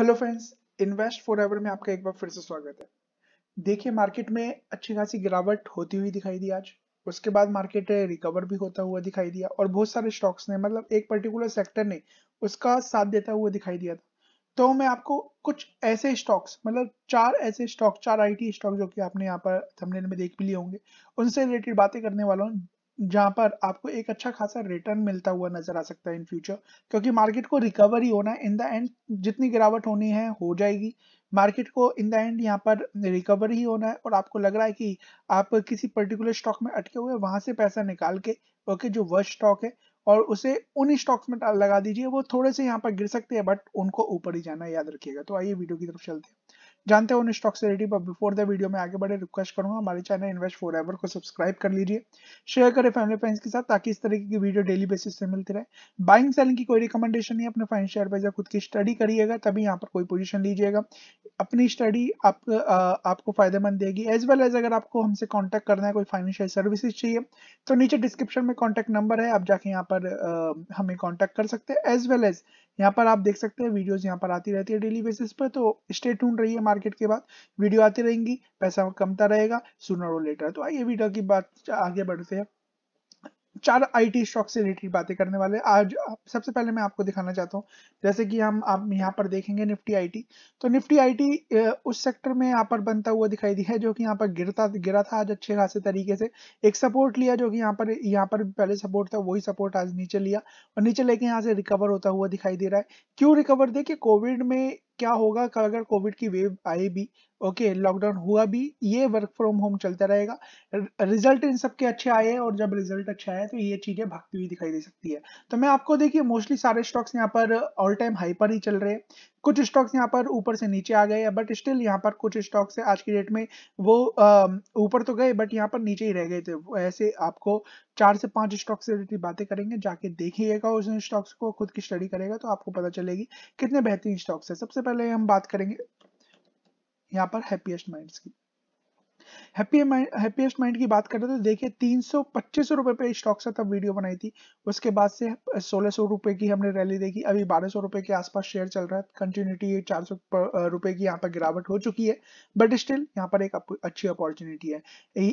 hello friends invest forever में आपका एक बार फिर से स्वागत है देखिए मार्केट में अच्छी खासी गिरावट होती हुई दिखाई दी आज उसके बाद मार्केट रिकवर भी होता हुआ दिखाई दिया और बहुत सारे स्टॉक्स ने मतलब एक पर्टिकुलर सेक्टर ने उसका साथ देता हुआ दिखाई दिया था तो मैं आपको कुछ ऐसे स्टॉक्स मतलब चार ऐसे स्टॉक चार आईटी स्टॉक जो कि आपने यहाँ पर थंबनेल में देख भी लिए होंगे उनसे रिलेटेड बातें करने वाला हूँ जहां पर आपको एक अच्छा खासा रिटर्न मिलता हुआ नजर आ सकता है इन फ्यूचर क्योंकि मार्केट को रिकवर ही होना है इन द एंड जितनी गिरावट होनी है हो जाएगी मार्केट को इन द एंड यहाँ पर रिकवर ही होना है और आपको लग रहा है कि आप किसी पर्टिकुलर स्टॉक में अटके हुए वहां से पैसा निकाल के ओके जो वर्ष स्टॉक है और उसे उन स्टॉक्स में लगा दीजिए वो थोड़े से यहाँ पर गिर सकते हैं बट उनको ऊपर ही जाना याद रखिएगा तो आइए वीडियो की तरफ चलते हैं जानते हो उन स्टॉक से रेडी पर बिफोर द वीडियो में आगे बढ़े रिक्वेस्ट करूंगा हमारे चैनल इन्वेस्ट फॉर एवर को सब्सक्राइब कर लीजिए शेयर करें फैमिली फ्रेंड्स के साथ ताकि इस तरीके की वीडियो डेली बेसिस से मिलती रहे बाइंग सेलिंग की कोई रिकमेंडेशन नहीं अपने फाइन शेयर पर खुद की स्टडी करिएगा तभी यहाँ पर कोई पोजिशन लीजिएगा अपनी स्टडी आप, आपको फायदेमंद देगी एज वेल एज अगर आपको हमसे कॉन्टैक्ट करना है कोई फाइनेंशियल सर्विसेज चाहिए तो नीचे डिस्क्रिप्शन में कॉन्टैक्ट नंबर है आप जाके यहाँ पर आ, हमें कॉन्टैक्ट कर सकते हैं एज वेल एज यहाँ पर आप देख सकते हैं वीडियोस यहाँ पर आती रहती है डेली बेसिस पर तो स्टे टून रही है मार्केट के बाद वीडियो आती रहेंगी पैसा कमता रहेगा सुनर और लेटर तो आइए वीडियो की बात आगे बढ़ते हैं चार आईटी स्टॉक से रिलेटेड बातें करने वाले आज सबसे पहले मैं आपको दिखाना चाहता हूँ जैसे कि हम आप यहाँ पर देखेंगे निफ्टी आईटी तो निफ्टी आईटी उस सेक्टर में यहाँ पर बनता हुआ दिखाई दिया है जो कि यहाँ पर गिरता गिरा था आज अच्छे खासे तरीके से एक सपोर्ट लिया जो कि यहाँ पर यहाँ पर पहले सपोर्ट था वही सपोर्ट आज नीचे लिया और नीचे लेके यहाँ से रिकवर होता हुआ दिखाई दे रहा है क्यों रिकवर देखिए कोविड में क्या होगा कल अगर कोविड की वेव आए भी ओके लॉकडाउन हुआ भी ये वर्क फ्रॉम होम चलता रहेगा रिजल्ट इन सबके अच्छे आए और जब रिजल्ट अच्छा आया तो ये चीजें भागती हुई दिखाई दे सकती है तो मैं आपको देखिए मोस्टली सारे स्टॉक्स यहाँ पर ऑल टाइम हाई पर ही चल रहे हैं कुछ स्टॉक्स यहाँ पर ऊपर से नीचे आ गए बट स्टिल यहाँ पर कुछ स्टॉक्स है आज की डेट में वो ऊपर तो गए बट यहाँ पर नीचे ही रह गए थे ऐसे आपको चार से पांच स्टॉक से रिलेटेड बातें करेंगे जाके देखिएगा उस स्टॉक्स को खुद की स्टडी करेगा तो आपको पता चलेगी कितने बेहतरीन स्टॉक्स है सबसे पहले हम बात करेंगे यहाँ पर हैप्पीएस्ट माइंड्स की हैप्पी माइंड हैप्पीएस्ट माइंड की बात करते तो देखिए तीन सौ पच्चीस रुपये पे स्टॉक से तब वीडियो बनाई थी उसके बाद से सोलह सौ रुपए की हमने रैली देखी अभी बारह सौ रुपए के आसपास शेयर चल रहा है कंटिन्यूटी चार सौ रुपए की यहाँ पर गिरावट हो चुकी है बट स्टिल यहाँ पर एक अच्छी अपॉर्चुनिटी है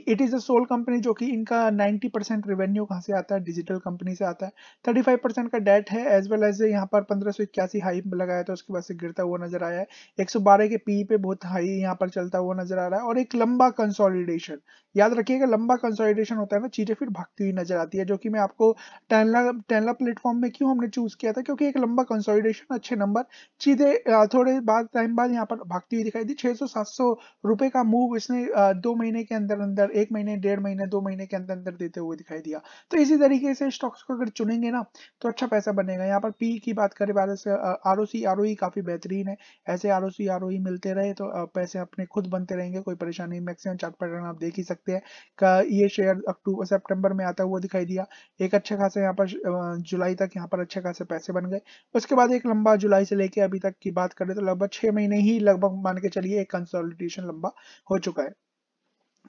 it is a sole company जो कि इनका नाइनटी परसेंट रेवेन्यू कहाँ से आता है डिजिटल कंपनी से आता है थर्टी फाइव परसेंट का डेट है एज वेल एज यहाँ पर पंद्रह सौ इक्यासी हाई लगाया था उसके बाद से गिरता हुआ नजर आया है एक सौ बारह के पी e पे बहुत हाई यहाँ पर चलता हुआ नजर आ रहा है और एक लंबा कंसोलिडेशन याद रखिएगा लंबा कंसोलिडेशन होता है ना चीजें फिर भागती हुई नजर आती है जो कि मैं आपको टेनला टेनला प्लेटफॉर्म में क्यों हमने चूज किया था क्योंकि एक लंबा कंसोलिडेशन अच्छे नंबर चीजें थोड़े बाद टाइम बाद यहाँ पर भागती हुई दिखाई दी छह सौ सात सौ रुपए का मूव इसने दो महीने के अंदर अंदर एक महीने डेढ़ महीने दो महीने के अंदर अंदर देते हुए दिखाई दिया तो इसी तरीके से स्टॉक्स को अगर चुनेंगे ना तो अच्छा पैसा बनेगा यहाँ पर पी की बात करें बारे से आर ओ सी आर काफी बेहतरीन है ऐसे आर ओ सी आर मिलते रहे तो पैसे अपने खुद बनते रहेंगे कोई परेशानी मैक्सिमम इंपॉर्टेंट चार्ट पैटर्न आप देख ही सकते हैं ये शेयर अक्टूबर सेप्टेम्बर में आता हुआ दिखाई दिया एक अच्छा खासा यहाँ पर जुलाई तक यहाँ पर अच्छे खासे पैसे बन गए उसके बाद एक लंबा जुलाई से लेके अभी तक की बात करें तो लगभग छह महीने ही लगभग मान के चलिए एक कंसोलिडेशन लंबा हो चुका है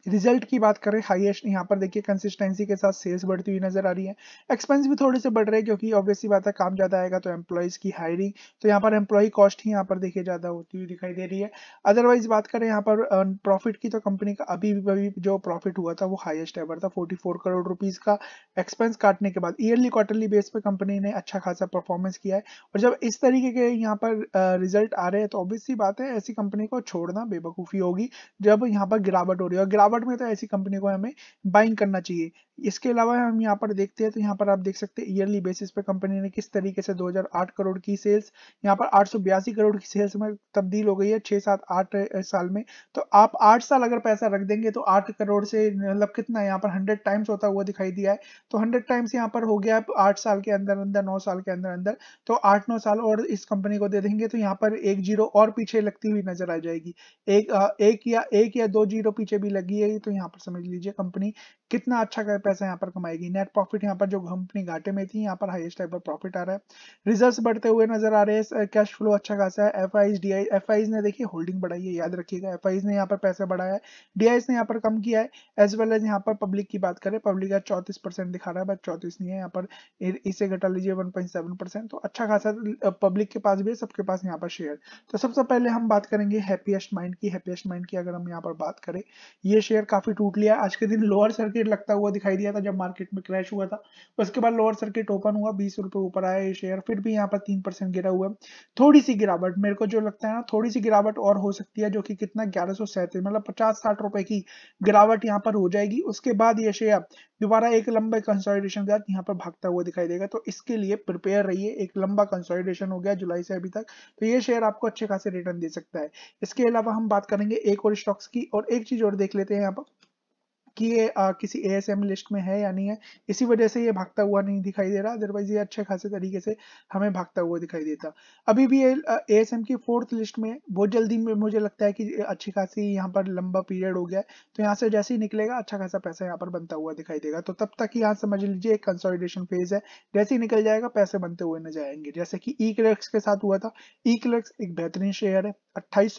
रिजल्ट की बात करें हाईएस्ट यहाँ पर देखिए कंसिस्टेंसी के साथ सेल्स बढ़ती हुई नजर आ रही है एक्सपेंस भी थोड़े से बढ़ रहे हैं क्योंकि ऑब्वियसली बात है काम ज़्यादा आएगा तो एम्प्लॉयज़ की हायरिंग तो यहाँ पर एम्प्लॉय कॉस्ट ही यहाँ पर देखिए ज़्यादा होती हुई दिखाई दे रही है अदरवाइज बात करें यहाँ पर प्रॉफिट की तो कंपनी का अभी अभी जो प्रॉफिट हुआ था वो हाइएस्ट एवर था फोर्टी करोड़ रुपीज़ का एक्सपेंस काटने के बाद ईयरली क्वार्टरली बेस पर कंपनी ने अच्छा खासा परफॉर्मेंस किया है और जब इस तरीके के यहाँ पर रिजल्ट आ रहे हैं तो ऑब्वियसली बात है ऐसी कंपनी को छोड़ना बेबकूफी होगी जब यहाँ पर गिरावट हो रही है और गिरावट फ्लिपकार्ट में तो ऐसी कंपनी को हमें बाइंग करना चाहिए इसके अलावा हम यहाँ पर देखते हैं तो यहाँ पर आप देख सकते हैं ईयरली बेसिस पे कंपनी ने किस तरीके से 2008 करोड़ की सेल्स यहाँ पर आठ करोड़ की सेल्स में तब्दील हो गई है छह सात आठ साल में तो आप आठ साल अगर पैसा रख देंगे तो आठ करोड़ से मतलब कितना यहाँ पर हंड्रेड टाइम्स होता हुआ दिखाई दिया है तो हंड्रेड टाइम्स यहाँ पर हो गया आठ साल के अंदर अंदर नौ साल के अंदर अंदर तो आठ नौ साल और इस कंपनी को दे देंगे तो यहाँ पर एक जीरो और पीछे लगती हुई नजर आ जाएगी एक एक या एक या दो जीरो पीछे भी लगी है तो यहाँ पर समझ लीजिए कंपनी कितना अच्छा कर पैसा यहाँ पर कमाएगी नेट प्रॉफिट यहाँ पर जो कंपनी घाटे में थी यहाँ पर टाइप पर प्रॉफिट आ रहा है रिजल्ट बढ़ते हुए नजर आ रहे हैं कैश फ्लो अच्छा खासा है F IIs D I F IIs ने देखिए होल्डिंग बढ़ाई है याद रखिएगा एफ आईज ने यहाँ पर पैसा बढ़ाया है डी ने यहाँ पर कम किया है एज वेल एज यहाँ पर पब्लिक की बात करें पब्लिक का चौंतीस दिखा रहा है बट चौतीस नहीं है यहाँ पर इसे घटा लीजिए वन तो अच्छा खासा पब्लिक के पास भी है सबके पास यहाँ पर शेयर तो सबसे पहले हम बात करेंगे हैप्पीएस्ट माइंड की हैप्पीएस्ट माइंड की अगर हम यहाँ पर बात करें ये शेयर काफी टूट लिया आज के दिन लोअर सर्किट लगता हुआ दिखाई दिया था जब मार्केट में क्रैश हुआ था उसके बाद लोअर सर्किट ओपन हुआ बीस रुपए ऊपर आया ये शेयर फिर भी यहाँ पर तीन परसेंट गिरा हुआ थोड़ी सी गिरावट मेरे को जो लगता है ना थोड़ी सी गिरावट और हो सकती है जो कि कितना ग्यारह मतलब पचास साठ रुपए की गिरावट यहाँ पर हो जाएगी उसके बाद ये शेयर दोबारा एक लंबे कंसोलिडेशन के बाद यहाँ पर भागता हुआ दिखाई देगा तो इसके लिए प्रिपेयर रहिए एक लंबा कंसोलिडेशन हो गया जुलाई से अभी तक तो ये शेयर आपको अच्छे खासे रिटर्न दे सकता है इसके अलावा हम बात करेंगे एक और स्टॉक्स की और एक चीज और देख लेते हैं यहाँ पर कि ये आ, किसी ए लिस्ट में है या नहीं है इसी वजह से ये भागता हुआ नहीं दिखाई दे रहा अदरवाइज ये अच्छे खासे तरीके से हमें भागता हुआ दिखाई देता अभी भी ये एएसएम की फोर्थ लिस्ट में बहुत जल्दी में मुझे लगता है कि अच्छी खासी यहाँ पर लंबा पीरियड हो गया है तो यहाँ से जैसे ही निकलेगा अच्छा खासा पैसा यहाँ पर बनता हुआ दिखाई देगा तो तब तक यहाँ समझ लीजिए एक कंसोलिडेशन फेज है जैसे ही निकल जाएगा पैसे बनते हुए न जाएंगे जैसे कि ई e क्लर्क्स के साथ हुआ था ई e क्लर्क्स एक बेहतरीन शेयर है अट्ठाईस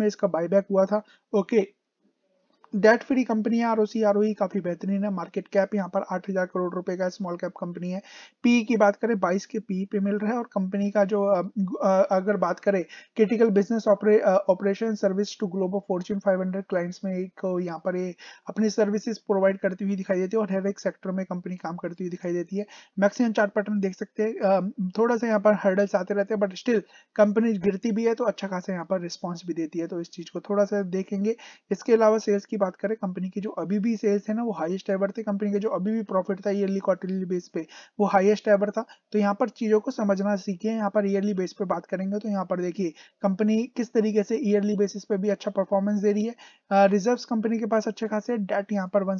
में इसका बायबैक हुआ था ओके डेट फ्री कंपनी है आर ओ e काफी बेहतरीन है मार्केट कैप यहाँ पर आठ हजार करोड़ रुपए का स्मॉल कैप कंपनी है पी की बात करें बाईस के पी पे मिल रहा है और कंपनी का जो अगर बात करें critical business operation service to global five 500 clients में एक यहाँ पर अपनी सर्विसेज प्रोवाइड करती हुई दिखाई देती है और हर एक सेक्टर में कंपनी काम करती हुई दिखाई देती है मैक्सिमम चार्ट पैटर्न देख सकते हैं थोड़ा सा यहाँ पर हर्डल्स आते रहते हैं बट स्टिल कंपनी गिरती भी है तो अच्छा खासा यहाँ पर रिस्पॉन्स भी देती है तो इस चीज को थोड़ा सा देखेंगे इसके अलावा सेल्स की की बात करें कंपनी की जो अभी भी सेल्स है ना वो हाईएस्ट एवर थे कंपनी का जो अभी भी प्रॉफिट था ईयरली क्वार्टरली बेस पे वो हाईएस्ट एवर था तो यहाँ पर चीज़ों को समझना सीखिए यहाँ पर ईयरली बेस पे बात करेंगे तो यहाँ पर देखिए कंपनी किस तरीके से ईयरली बेसिस पे भी अच्छा परफॉर्मेंस दे रही है रिजर्व कंपनी के पास अच्छे खासे डेट यहाँ पर वन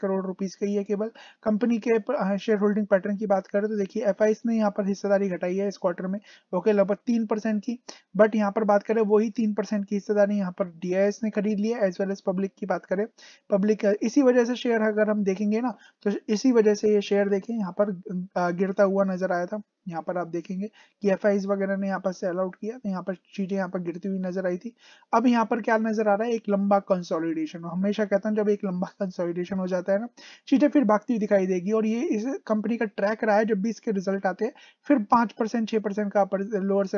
करोड़ रुपीज का ही है केवल कंपनी के शेयर होल्डिंग पैटर्न की बात करें तो देखिए एफ ने यहाँ पर हिस्सेदारी घटाई है इस क्वार्टर में ओके लगभग तीन की बट यहाँ पर बात करें वही तीन की हिस्सेदारी यहाँ पर डी ने खरीद लिया एज वेल एज पब्लिक की बात करें पब्लिक इसी वजह से शेयर अगर हम देखेंगे ना तो इसी वजह से ये शेयर देखें यहाँ पर गिरता हुआ नजर आया था यहाँ पर आप देखेंगे कि एफ वगैरह ने यहाँ पर सेल आउट किया तो यहाँ पर चीजें यहाँ पर गिरती हुई नजर आई थी अब यहाँ पर क्या नजर आ रहा है एक लंबा कंसोलिडेशन हमेशा कहता हूँ जब एक लंबा कंसोलिडेशन हो जाता है ना चीजें फिर भागती हुई दिखाई देगी और ये इस कंपनी का ट्रैक रहा है जब भी इसके रिजल्ट आते हैं फिर पांच परसेंट छह परसेंट का अपर लोअर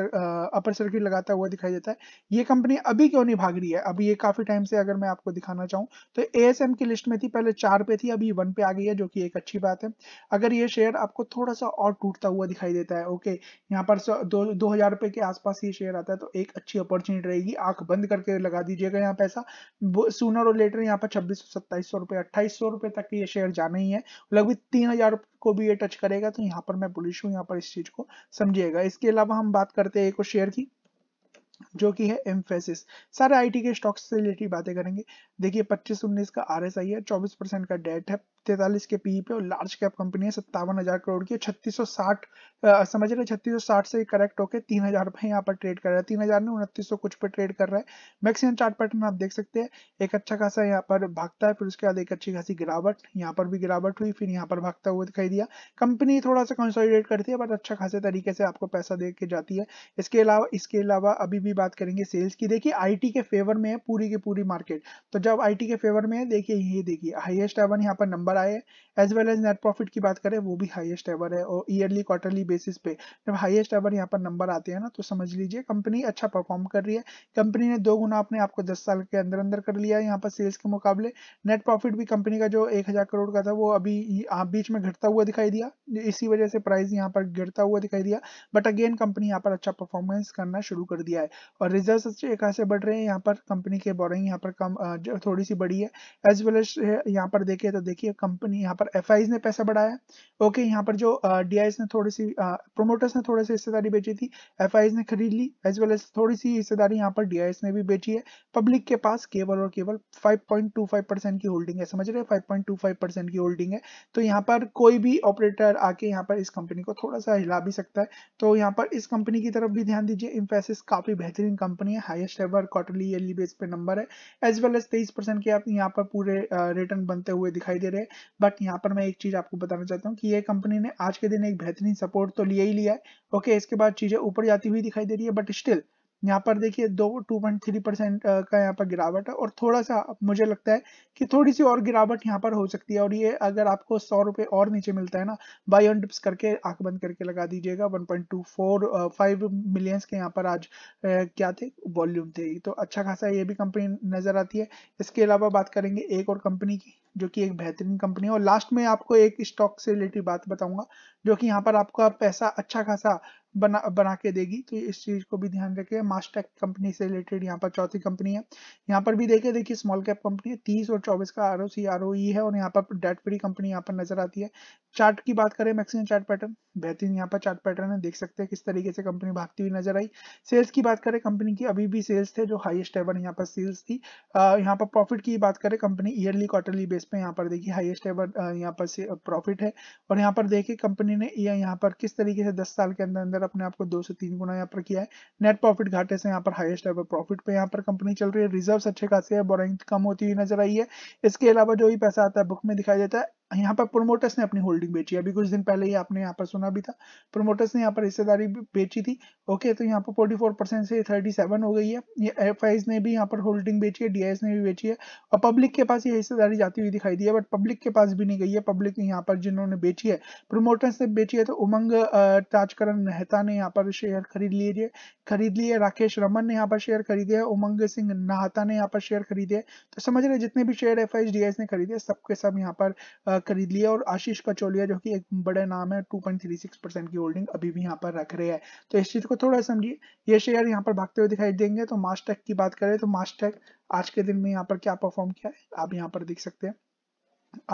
अपर सर्किट लगाता हुआ दिखाई देता है ये कंपनी अभी क्यों नहीं भाग रही है अभी ये काफी टाइम से अगर मैं आपको दिखाना चाहूँ तो ए की लिस्ट में थी पहले चार पे थी अभी वन पे आ गई है जो की एक अच्छी बात है अगर ये शेयर आपको थोड़ा सा और टूटता हुआ दिखाई देता है ओके यहाँ पर दो दो हजार रुपए के आसपास ये शेयर आता है तो एक अच्छी अपॉर्चुनिटी रहेगी आंख बंद करके लगा दीजिएगा यहाँ पैसा सुनर और लेटर यहाँ पर छब्बीस सौ सत्ताईस सौ रुपये अट्ठाईस सौ रुपये तक ये शेयर जाना ही है लगभग तीन हजार को भी ये टच करेगा तो यहाँ पर मैं बुलिश हूँ यहाँ पर इस चीज को समझिएगा इसके अलावा हम बात करते हैं एक और शेयर की जो कि है एम्फेसिस सारे आईटी के स्टॉक्स से रिलेटेड बातें करेंगे देखिए पच्चीस उन्नीस का आर एस आई है चौबीस परसेंट का डेट है तैतालीस के पी e पे और लार्ज कैप कंपनी है सत्तावन हजार करोड़ की छत्तीस सौ साठ समझ रहे छत्तीस सौ साठ से करेक्ट होकर तीन हजार रुपए यहाँ पर ट्रेड कर रहा है तीन हजार में उनतीस सौ कुछ पे ट्रेड कर रहा है मैक्सिमम चार्ट पैटर्न आप देख सकते हैं एक अच्छा खासा यहाँ पर भागता है फिर उसके बाद एक अच्छी खासी गिरावट यहाँ पर भी गिरावट हुई फिर यहाँ पर भागता हुआ दिखाई दिया कंपनी थोड़ा सा कंसोलिडेट करती है बट अच्छा खासे तरीके से आपको पैसा दे के जाती है इसके अलावा इसके अलावा अभी भी भी बात करेंगे सेल्स की देखिए आईटी के फेवर में है पूरी की पूरी मार्केट तो जब आईटी के फेवर में है देखिए ये देखिए हाईएस्ट एवर यहाँ पर नंबर आए as well as net profit की बात करें वो भी हाईएस्ट एवर है और ईयरली क्वार्टरली बेसिस पे जब हाईएस्ट एवर यहाँ पर नंबर आते हैं ना तो समझ लीजिए कंपनी अच्छा परफॉर्म कर रही है कंपनी ने दो गुना अपने आपको दस साल के अंदर अंदर कर लिया है यहाँ पर सेल्स के मुकाबले नेट प्रॉफिट भी कंपनी का जो एक हजार करोड़ का था वो अभी बीच में घटता हुआ दिखाई दिया इसी वजह से प्राइस यहाँ पर गिरता हुआ दिखाई दिया बट अगेन कंपनी यहाँ पर अच्छा परफॉर्मेंस करना शुरू कर दिया है और रिजर्व अच्छे ऐसे बढ़ रहे हैं यहाँ पर कंपनी के बोरिंग यहाँ पर कम जो थोड़ी सी बड़ी है एज वेल एज यहाँ पर देखिए तो देखिए कंपनी यहाँ पर एफ ने पैसा बढ़ाया ओके यहाँ पर जो डी ने थोड़ी सी प्रोमोटर्स ने थोड़ी सी हिस्सेदारी बेची थी एफ ने खरीद ली एज वेल एज थोड़ी सी हिस्सेदारी यहाँ पर डी ने भी बेची है पब्लिक के पास केवल और केवल फाइव की होल्डिंग है समझ रहे हैं 5.25 की होल्डिंग है तो यहाँ पर कोई भी ऑपरेटर आके यहाँ पर इस कंपनी को थोड़ा सा हिला भी सकता है तो यहाँ पर इस कंपनी की तरफ भी ध्यान दीजिए इम्फेसिस काफी बेहतर बेहतरीन कंपनी है highest ever quarterly yearly base पे नंबर है एज वेल एज तेईस परसेंट के आप यहाँ पर पूरे रिटर्न बनते हुए दिखाई दे रहे हैं बट यहाँ पर मैं एक चीज आपको बताना चाहता हूँ कि ये कंपनी ने आज के दिन एक बेहतरीन सपोर्ट तो लिया ही लिया है ओके इसके बाद चीजें ऊपर जाती हुई दिखाई दे रही है बट स्टिल यहाँ पर देखिए दो टू पॉइंट थ्री परसेंट का यहाँ पर गिरावट है और थोड़ा सा मुझे लगता है कि थोड़ी सी और गिरावट यहाँ पर हो सकती है और ये अगर आपको सौ रुपए और नीचे मिलता है ना बाई ऑन डिप्स करके आंख बंद करके लगा दीजिएगा one point two four five millions के यहाँ पर आज क्या थे वॉल्यूम थे तो अच्छा खासा ये भी कंपनी नजर आती है इसके अलावा बात करेंगे एक और कंपनी की जो कि एक बेहतरीन कंपनी है और लास्ट में आपको एक स्टॉक से रिलेटेड बात बताऊंगा जो कि यहाँ पर आपका पैसा अच्छा खासा बना बना के देगी तो इस चीज को भी ध्यान रखिए मास्टेक कंपनी से रिलेटेड यहाँ पर चौथी कंपनी है यहाँ पर भी देखिए देखिए स्मॉल कैप कंपनी है तीस और चौबीस का आर ओ सी आर ओ ई है और यहाँ पर डेट फ्री कंपनी यहाँ पर नजर आती है चार्ट की बात करें मैक्सिमम चार्ट पैटर्न बेहतरीन यहाँ पर चार्ट पैटर्न है देख सकते हैं किस तरीके से कंपनी भागती हुई नजर आई सेल्स की बात करें कंपनी की अभी भी सेल्स थे जो हाइएस्ट एवर यहाँ पर सेल्स थी यहाँ पर प्रॉफिट की बात करें company yearly quarterly base basis पे यहाँ पर देखिए हाईएस्ट एवर यहाँ पर प्रॉफिट है और यहाँ पर देखिए कंपनी ने यहाँ पर किस तरीके से 10 साल के अंदर अंदर अपने आप को दो से तीन गुना यहाँ पर किया है नेट प्रॉफिट घाटे से यहाँ पर हाईएस्ट एवर प्रॉफिट पे यहाँ पर कंपनी चल रही है रिजर्व अच्छे खासे है बोरिंग कम होती हुई नजर आई है इसके अलावा जो भी पैसा आता है बुक में दिखाई देता है यहाँ पर प्रोमोटर्स ने अपनी होल्डिंग बेची अभी कुछ दिन पहले ही आपने यहाँ पर सुना भी था प्रोमोटर्स ने यहाँ पर हिस्सेदारी बेची थी ओके तो यहाँ पर 44 परसेंट से 37 हो गई है ये एफ ने भी यहाँ पर होल्डिंग बेची है डीआईएस ने भी बेची है और पब्लिक के पास ये हिस्सेदारी जाती हुई दिखाई दी है बट पब्लिक के पास भी नहीं गई है पब्लिक ने यहाँ पर जिन्होंने बेची है प्रोमोटर्स ने बेची है तो उमंग ताजकरण मेहता ने यहाँ पर शेयर खरीद लिए खरीद लिए राकेश रमन ने यहाँ पर शेयर खरीदे है उमंग सिंह नाहता ने यहाँ पर शेयर खरीदे तो समझ रहे जितने भी शेयर एफ आई ने खरीदे सबके सब यहाँ पर खरीद लिया और आशीष कचौलिया जो कि एक बड़ा नाम है 2.36 परसेंट की होल्डिंग अभी भी यहाँ पर रख रहे हैं तो इस चीज को थोड़ा समझिए ये शेयर यहाँ पर भागते हुए दिखाई देंगे तो मास्टेक की बात करें तो मास्टेक आज के दिन में यहाँ पर क्या परफॉर्म किया है आप यहाँ पर देख सकते हैं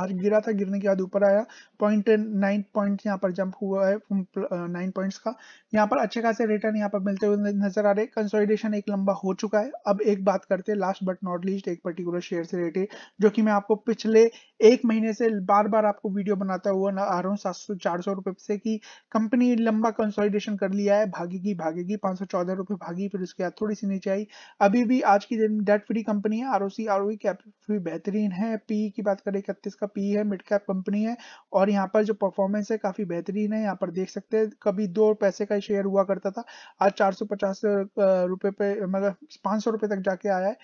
आज गिरा था गिरने के बाद ऊपर आया पॉइंट नाइन पॉइंट यहाँ पर जंप हुआ है नाइन पॉइंट्स का यहाँ पर अच्छे खासे रिटर्न यहाँ पर मिलते हुए नजर आ रहे हैं कंसोलिडेशन एक लंबा हो चुका है अब एक बात करते हैं लास्ट बट नॉट लीस्ट एक पर्टिकुलर शेयर से रिलेटेड जो कि मैं आपको पिछले एक महीने से बार बार आपको वीडियो बनाता हुआ आ रहा हूँ सात सौ चार सौ रुपए से कि कंपनी लंबा कंसोलिडेशन कर लिया है भागेगी भागेगी पांच सौ चौदह रुपये भागी फिर उसके बाद थोड़ी सी नीचे आई अभी भी आज की दिन डेट फ्री कंपनी है R O C R O काफ़ी बेहतरीन है पी की बात करें इकतीस का पी है मिड कैप कंपनी है और यहाँ पर जो परफॉर्मेंस है काफ़ी बेहतरीन है यहाँ पर देख सकते हैं कभी दो पैसे का शेयर हुआ करता था आज चार सौ पचास रुपये पे मतलब पांच सौ रुपये तक जाके आया है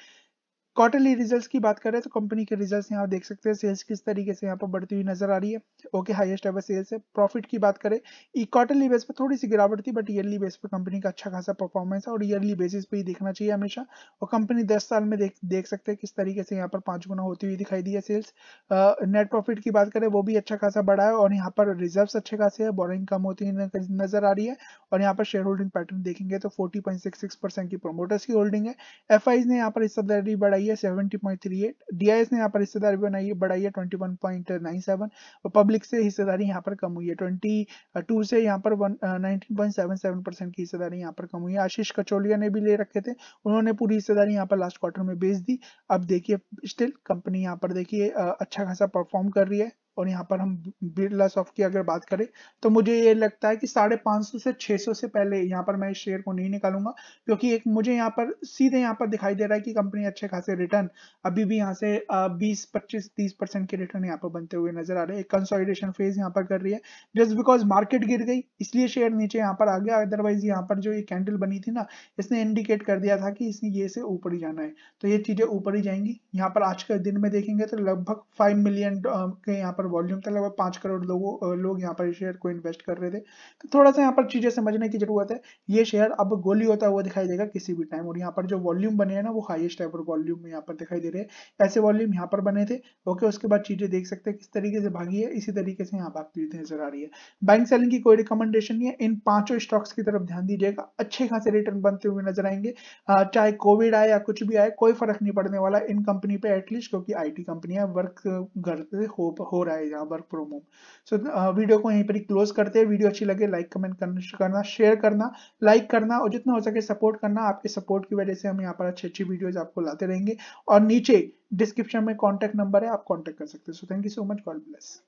क्वार्टरली रिजल्ट्स की बात करें तो कंपनी के रिजल्ट्स यहाँ देख सकते हैं सेल्स किस तरीके से यहाँ पर बढ़ती हुई नजर आ रही है ओके हाईएस्ट एवर सेल्स है प्रॉफिट की बात करें क्वार्टरली बेस पर थोड़ी सी गिरावट थी बट ईयरली बेस पर कंपनी का अच्छा खासा परफॉर्मेंस है और ईयरली बेसिस पे ही देखना चाहिए हमेशा और कंपनी दस साल में देख देख सकते हैं किस तरीके से यहाँ पर पाँच गुना होती हुई दिखाई दी है सेल्स नेट प्रॉफिट की बात करें वो भी अच्छा खासा बढ़ा है और यहाँ पर रिजर्व अच्छे खासे है बोरिंग कम होती हुई नजर आ रही है और यहाँ पर शेयर होल्डिंग पैटर्न देखेंगे तो फोर्टी की प्रोमोटर्स की होल्डिंग है एफ ने यहाँ पर हिस्सेदारी बढ़ाई बढ़ाई है सेवेंटी पॉइंट थ्री 70.38 डीआईएस ने यहाँ पर हिस्सेदारी बनाई है बढ़ाई है twenty one point nine seven और पब्लिक से हिस्सेदारी यहाँ पर कम हुई है ट्वेंटी टू से यहाँ पर nineteen point seven seven percent की हिस्सेदारी यहाँ पर कम हुई है आशीष कचोलिया ने भी ले रखे थे उन्होंने पूरी हिस्सेदारी यहाँ पर लास्ट क्वार्टर में बेच दी अब देखिए स्टिल कंपनी यहाँ पर देखिए uh, अच्छा खासा परफॉर्म कर रही है और यहाँ पर हम बिरला सॉफ्ट की अगर बात करें तो मुझे ये लगता है कि साढ़े पाँच सौ से छः सौ से पहले यहाँ पर मैं इस शेयर को नहीं निकालूंगा क्योंकि एक मुझे यहाँ पर सीधे यहाँ पर दिखाई दे रहा है कि कंपनी अच्छे खासे रिटर्न अभी भी यहाँ से बीस पच्चीस तीस परसेंट के रिटर्न यहाँ पर बनते हुए नजर आ रहे हैं कंसोलिडेशन फेज यहाँ पर कर रही है जस्ट बिकॉज मार्केट गिर गई इसलिए शेयर नीचे यहाँ पर आ गया अदरवाइज यहाँ पर जो ये कैंडल बनी थी ना इसने इंडिकेट कर दिया था कि इसने ये से ऊपर ही जाना है तो ये चीजें ऊपर ही जाएंगी यहाँ पर आज के दिन में देखेंगे तो लगभग फाइव मिलियन के यहाँ पर पर वॉल्यूम था लगभग पांच करोड़ लोगों लोग यहाँ पर शेयर को इन्वेस्ट कर रहे थे तो थोड़ा सा यहाँ पर चीज़ें समझने की जरूरत है ये शेयर अब गोली होता हुआ दिखाई देगा किसी भी टाइम और यहाँ पर जो वॉल्यूम बने हैं ना वो हाइएस्ट एवर वॉल्यूम में यहाँ पर दिखाई दे रहे हैं ऐसे वॉल्यूम यहाँ पर बने थे ओके उसके बाद चीज़ें देख सकते हैं किस तरीके से भागी है इसी तरीके से यहाँ भागती हुई नजर आ रही है बैंक सेलिंग की कोई रिकमेंडेशन नहीं है इन पांचों स्टॉक्स की तरफ ध्यान दीजिएगा अच्छे खासे रिटर्न बनते हुए नजर आएंगे चाहे कोविड आए या कुछ भी आए कोई फर्क नहीं पड़ने वाला इन कंपनी पे एटलीस्ट क्योंकि आईटी कंपनी है वर्क घर से हो, हो रहा है रहा है यहाँ work from home so video को यहीं पर ही क्लोज करते हैं वीडियो अच्छी लगे लाइक कमेंट करना शेयर करना लाइक करना और जितना हो सके सपोर्ट करना आपके सपोर्ट की वजह से हम यहाँ पर अच्छी अच्छी वीडियोज आपको लाते रहेंगे और नीचे डिस्क्रिप्शन में कॉन्टैक्ट नंबर है आप कॉन्टैक्ट कर सकते हैं so thank you so much God bless